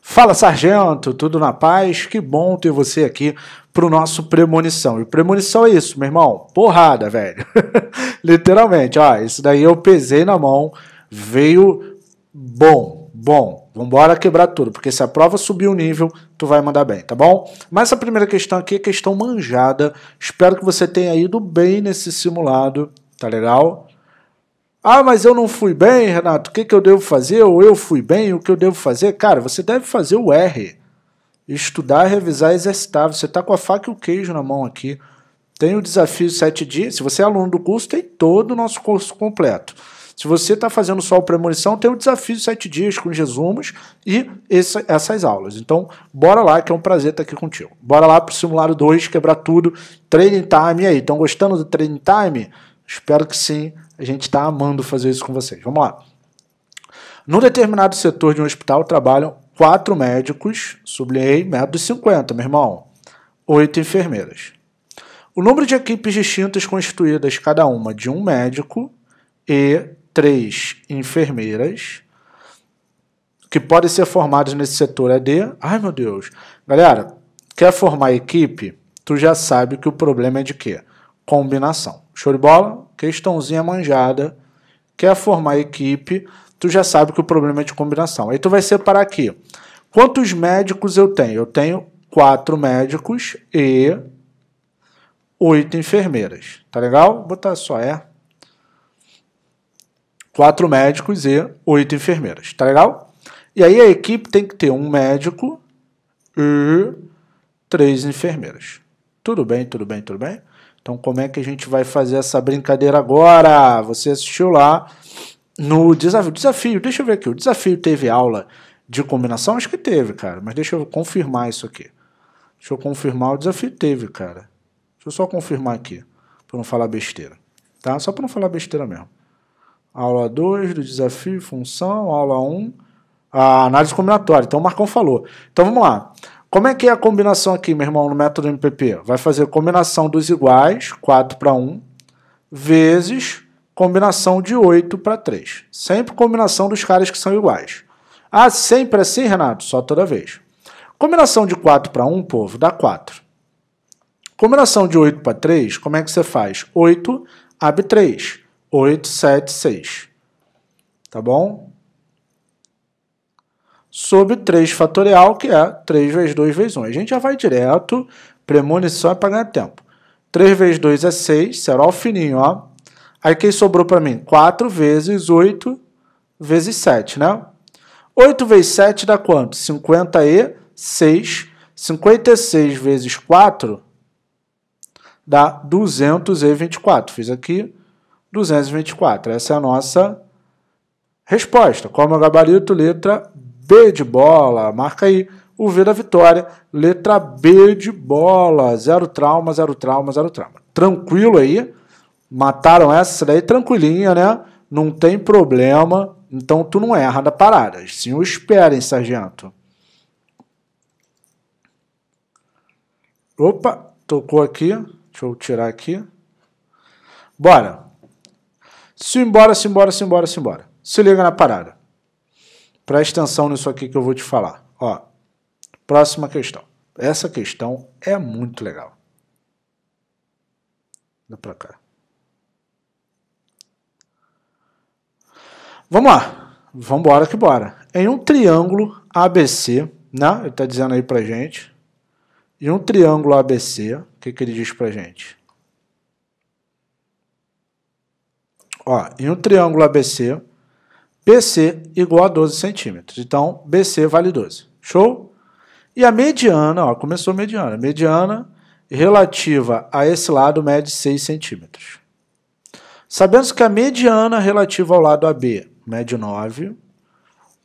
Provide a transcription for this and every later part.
Fala Sargento, tudo na paz? Que bom ter você aqui pro nosso premonição. E premonição é isso, meu irmão, porrada, velho. Literalmente, ó, isso daí eu pesei na mão, veio bom, bom. Vambora quebrar tudo, porque se a prova subir o nível, tu vai mandar bem, tá bom? Mas a primeira questão aqui é questão manjada. Espero que você tenha ido bem nesse simulado, tá legal? Ah, mas eu não fui bem, Renato, o que, que eu devo fazer? Ou eu fui bem, o que eu devo fazer? Cara, você deve fazer o R. Estudar, revisar, exercitar. Você está com a faca e o queijo na mão aqui. Tem o desafio sete dias. Se você é aluno do curso, tem todo o nosso curso completo. Se você está fazendo só o premonição, tem o desafio sete dias com os resumos e essa, essas aulas. Então, bora lá, que é um prazer estar aqui contigo. Bora lá para o simulado 2, quebrar tudo. Training time aí. Estão gostando do training time? Espero que sim. A gente está amando fazer isso com vocês. Vamos lá. Num determinado setor de um hospital trabalham quatro médicos, sublinhei, método 50, meu irmão, oito enfermeiras. O número de equipes distintas constituídas, cada uma de um médico e três enfermeiras, que podem ser formadas nesse setor é de. Ai meu Deus! Galera, quer formar equipe? Tu já sabe que o problema é de quê? Combinação. Show de bola? Questãozinha manjada. Quer formar equipe, tu já sabe que o problema é de combinação. Aí tu vai separar aqui. Quantos médicos eu tenho? Eu tenho quatro médicos e oito enfermeiras. Tá legal? Vou botar só é. Quatro médicos e oito enfermeiras. Tá legal? E aí a equipe tem que ter um médico e três enfermeiras. Tudo bem, tudo bem, tudo bem? Então, como é que a gente vai fazer essa brincadeira agora? Você assistiu lá no desafio. Desafio, deixa eu ver aqui. O desafio teve aula de combinação? Acho que teve, cara. Mas deixa eu confirmar isso aqui. Deixa eu confirmar. O desafio teve, cara. Deixa eu só confirmar aqui, para não falar besteira. Tá? Só para não falar besteira mesmo. Aula 2 do desafio, função. Aula 1, um, a análise combinatória. Então, o Marcão falou. Então, vamos lá. Como é que é a combinação aqui, meu irmão, no método MPP? Vai fazer combinação dos iguais, 4 para 1, vezes combinação de 8 para 3. Sempre combinação dos caras que são iguais. Ah, sempre assim, Renato? Só toda vez. Combinação de 4 para 1, povo, dá 4. Combinação de 8 para 3, como é que você faz? 8, abre 3. 8, 7, 6. Tá bom? sobre 3 fatorial, que é 3 vezes 2 vezes 1. A gente já vai direto, premonição é para ganhar tempo. 3 vezes 2 é 6, será o fininho, ó. Aí quem sobrou para mim? 4 vezes 8 vezes 7, né? 8 vezes 7 dá quanto? 50 e 6. 56 vezes 4 dá 224. Fiz aqui 224. Essa é a nossa resposta. Qual é o meu gabarito? Letra B de bola, marca aí o V da vitória, letra B de bola, zero trauma, zero trauma, zero trauma. Tranquilo aí, mataram essa daí tranquilinha, né? Não tem problema, então tu não erra da parada. Sim, o esperem, sargento. Opa, tocou aqui. Deixa eu tirar aqui. Bora. Simbora, simbora, simbora, simbora. Se liga na parada. Presta atenção nisso aqui que eu vou te falar. Ó, próxima questão. Essa questão é muito legal. Dá para cá. Vamos lá. Vamos embora que bora. Em um triângulo ABC, né? Ele está dizendo aí pra gente. Em um triângulo ABC, o que, que ele diz pra gente? Ó, em um triângulo ABC, BC igual a 12 centímetros. Então, BC vale 12. Show? E a mediana, ó, começou a mediana. Mediana relativa a esse lado mede 6 centímetros. Sabemos que a mediana relativa ao lado AB mede 9.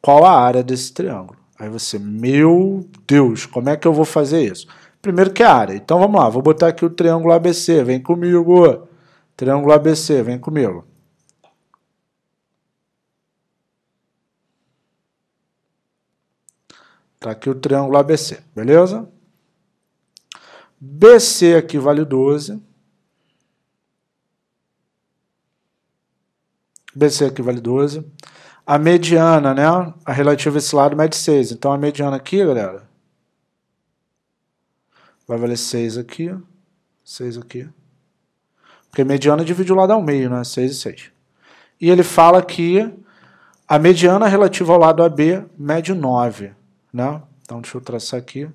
Qual a área desse triângulo? Aí você, meu Deus, como é que eu vou fazer isso? Primeiro que é a área. Então vamos lá, vou botar aqui o triângulo ABC, vem comigo. Triângulo ABC, vem comigo. Está aqui o triângulo ABC, beleza? BC aqui vale 12. BC aqui vale 12. A mediana, né? A relativa a esse lado mede 6. Então a mediana aqui, galera, vai valer 6 aqui, 6 aqui. Porque mediana divide o lado ao meio, né? 6 e 6. E ele fala que a mediana relativa ao lado AB mede 9 né? Então deixa eu traçar aqui.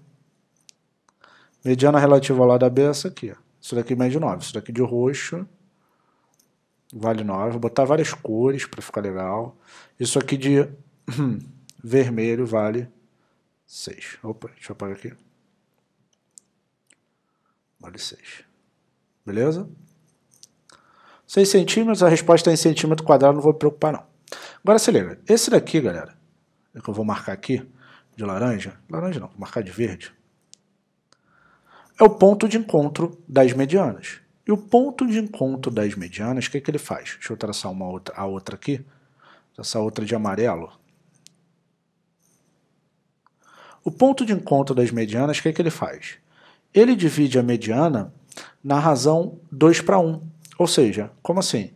Mediana relativa ao lado AB é essa aqui. Isso daqui mede 9, isso daqui de roxo vale 9. Vou botar várias cores para ficar legal. Isso aqui de vermelho vale 6. Opa, deixa eu apagar aqui. Vale 6. Beleza? 6 centímetros, a resposta é em centímetro quadrado, não vou me preocupar não. Agora se liga, esse daqui, galera, é que eu vou marcar aqui, de laranja, laranja não, vou marcar de verde, é o ponto de encontro das medianas. E o ponto de encontro das medianas, o que, é que ele faz? Deixa eu traçar uma outra, a outra aqui, essa outra de amarelo. O ponto de encontro das medianas, o que, é que ele faz? Ele divide a mediana na razão 2 para 1. Ou seja, como assim?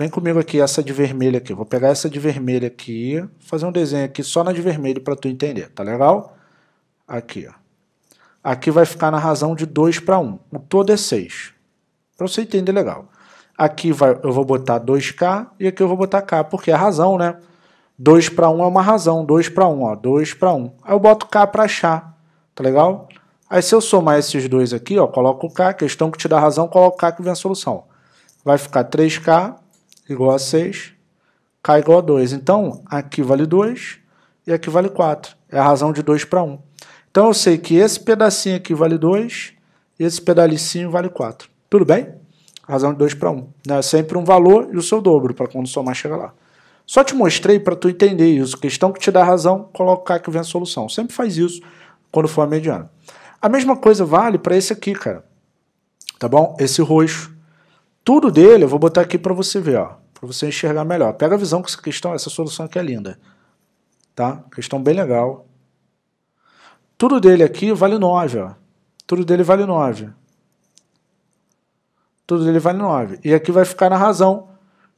Vem comigo aqui, essa de vermelho aqui. Vou pegar essa de vermelho aqui, fazer um desenho aqui só na de vermelho para tu entender, tá legal? Aqui, ó. Aqui vai ficar na razão de 2 para 1. O todo é 6. Para você entender legal. Aqui vai, eu vou botar 2K e aqui eu vou botar K, porque é a razão, né? 2 para 1 é uma razão, 2 para 1, ó, 2 para 1. Aí eu boto K para achar, tá legal? Aí se eu somar esses dois aqui, ó, coloco o K, questão que te dá razão, coloco K que vem a solução. Vai ficar 3K igual a 6, K igual a 2. Então, aqui vale 2 e aqui vale 4. É a razão de 2 para 1. Então, eu sei que esse pedacinho aqui vale 2 e esse pedacinho vale 4. Tudo bem? A razão de 2 para 1. Né? É sempre um valor e o seu dobro, para quando somar chegar lá. Só te mostrei para tu entender isso. Questão que te dá razão, colocar que vem a solução. Sempre faz isso quando for a mediana. A mesma coisa vale para esse aqui, cara. Tá bom? Esse roxo. Tudo dele, eu vou botar aqui para você ver, ó para você enxergar melhor. Pega a visão com essa questão, essa solução aqui é linda. Tá? Questão bem legal. Tudo dele aqui vale 9, ó. Tudo dele vale 9. Tudo dele vale 9. E aqui vai ficar na razão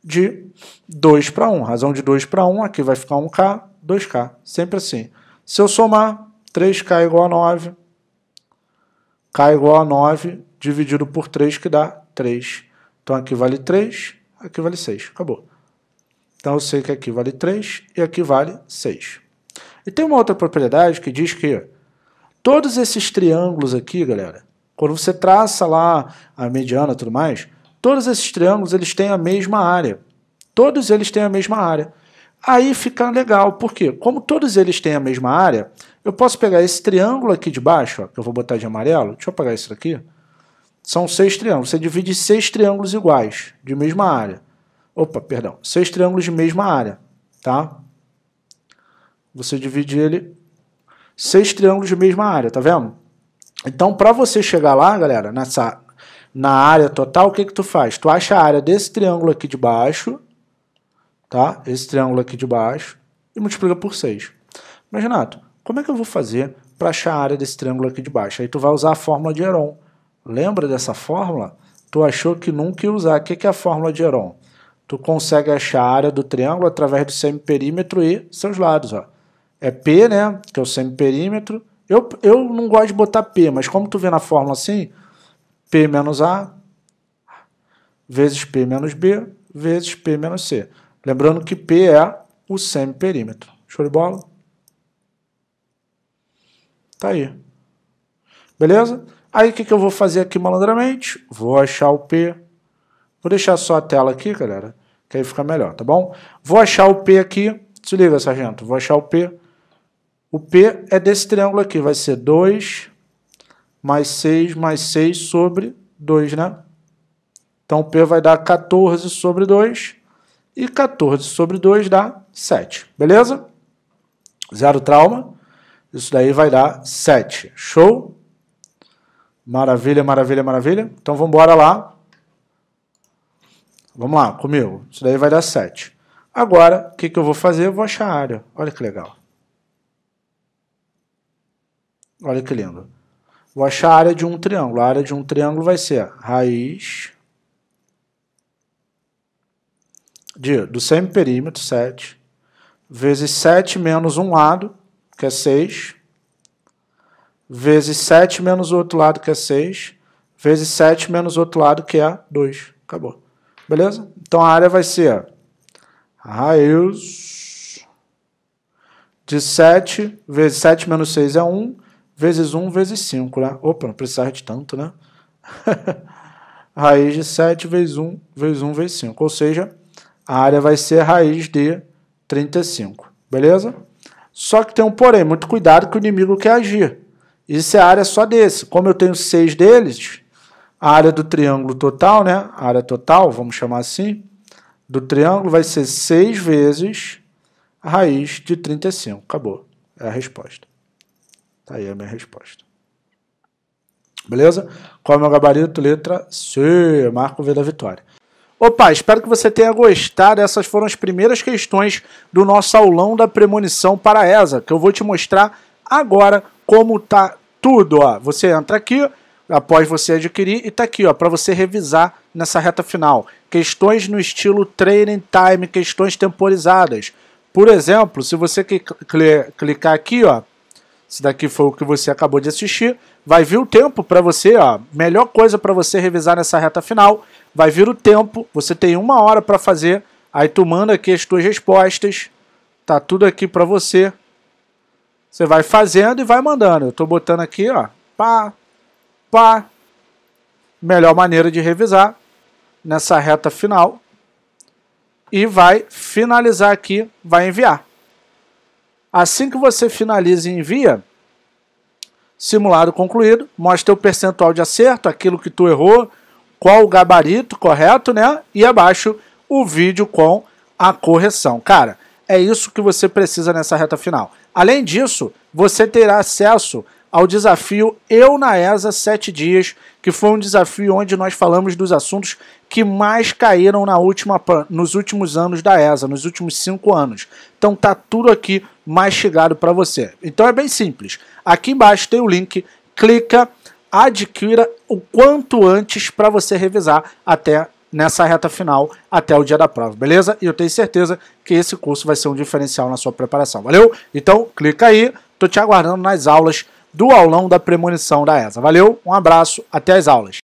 de 2 para 1. Razão de 2 para 1, aqui vai ficar 1K, 2K. Sempre assim. Se eu somar 3K igual a 9, K igual a 9, dividido por 3, que dá 3. Então aqui vale 3, aqui vale 6. Acabou. Então eu sei que aqui vale 3 e aqui vale 6. E tem uma outra propriedade que diz que todos esses triângulos aqui, galera, quando você traça lá a mediana e tudo mais, todos esses triângulos eles têm a mesma área. Todos eles têm a mesma área. Aí fica legal, porque como todos eles têm a mesma área, eu posso pegar esse triângulo aqui de baixo, ó, que eu vou botar de amarelo, deixa eu apagar isso daqui, são seis triângulos. Você divide seis triângulos iguais, de mesma área. Opa, perdão. Seis triângulos de mesma área, tá? Você divide ele... Seis triângulos de mesma área, tá vendo? Então, para você chegar lá, galera, nessa, na área total, o que que tu faz? Tu acha a área desse triângulo aqui de baixo, tá? Esse triângulo aqui de baixo e multiplica por 6. Mas, Renato, como é que eu vou fazer para achar a área desse triângulo aqui de baixo? Aí tu vai usar a fórmula de Heron. Lembra dessa fórmula? Tu achou que nunca ia usar. O que é a fórmula de Heron? Tu consegue achar a área do triângulo através do semiperímetro e seus lados. Ó. É P, né? Que é o semiperímetro. Eu, eu não gosto de botar P, mas como tu vê na fórmula assim, P menos A vezes P menos B vezes P menos C. Lembrando que P é o semiperímetro. Show de bola? Tá aí. Beleza? Aí o que, que eu vou fazer aqui malandramente? Vou achar o P. Vou deixar só a tela aqui, galera, que aí fica melhor, tá bom? Vou achar o P aqui. Se liga, sargento. Vou achar o P. O P é desse triângulo aqui. Vai ser 2 mais 6 mais 6 sobre 2, né? Então o P vai dar 14 sobre 2. E 14 sobre 2 dá 7, beleza? Zero trauma. Isso daí vai dar 7. Show? Maravilha, maravilha, maravilha. Então vamos embora lá. Vamos lá, comigo. Isso daí vai dar 7. Agora, o que, que eu vou fazer? Eu vou achar a área. Olha que legal. Olha que lindo. Vou achar a área de um triângulo. A área de um triângulo vai ser raiz de, do semi-perímetro, 7, vezes 7 menos um lado, que é 6, vezes 7 menos o outro lado, que é 6, vezes 7 menos o outro lado, que é 2. Acabou. Beleza? Então a área vai ser raiz de 7 vezes 7 menos 6 é 1, vezes 1 vezes 5, né? Opa, não precisava de tanto, né? raiz de 7 vezes 1 vezes 1 vezes 5, ou seja, a área vai ser raiz de 35, beleza? Só que tem um porém, muito cuidado que o inimigo quer agir. Isso é área só desse. Como eu tenho seis deles, a área do triângulo total, né? A área total, vamos chamar assim, do triângulo vai ser 6 vezes a raiz de 35. Acabou. É a resposta. Tá aí a minha resposta. Beleza? Qual é o meu gabarito? Letra C. Marco V da vitória. Opa, espero que você tenha gostado. Essas foram as primeiras questões do nosso aulão da premonição para a ESA, que eu vou te mostrar agora como tá tudo, ó. Você entra aqui, após você adquirir, e tá aqui, ó, para você revisar nessa reta final. Questões no estilo training time, questões temporizadas. Por exemplo, se você clicar aqui, ó, se daqui foi o que você acabou de assistir, vai vir o tempo para você, ó, melhor coisa para você revisar nessa reta final, vai vir o tempo, você tem uma hora para fazer, aí tu manda aqui as tuas respostas, tá tudo aqui para você, você vai fazendo e vai mandando. Eu estou botando aqui, ó, pá, pá. Melhor maneira de revisar nessa reta final. E vai finalizar aqui, vai enviar. Assim que você finaliza e envia, simulado concluído, mostra o percentual de acerto, aquilo que tu errou, qual o gabarito correto, né? E abaixo o vídeo com a correção. Cara, é isso que você precisa nessa reta final. Além disso, você terá acesso ao desafio Eu na ESA 7 Dias, que foi um desafio onde nós falamos dos assuntos que mais caíram na última, nos últimos anos da ESA, nos últimos cinco anos. Então tá tudo aqui mastigado para você. Então é bem simples. Aqui embaixo tem o link, clica, adquira o quanto antes para você revisar até nessa reta final até o dia da prova, beleza? E eu tenho certeza que esse curso vai ser um diferencial na sua preparação, valeu? Então, clica aí, tô te aguardando nas aulas do aulão da premonição da ESA. Valeu, um abraço, até as aulas.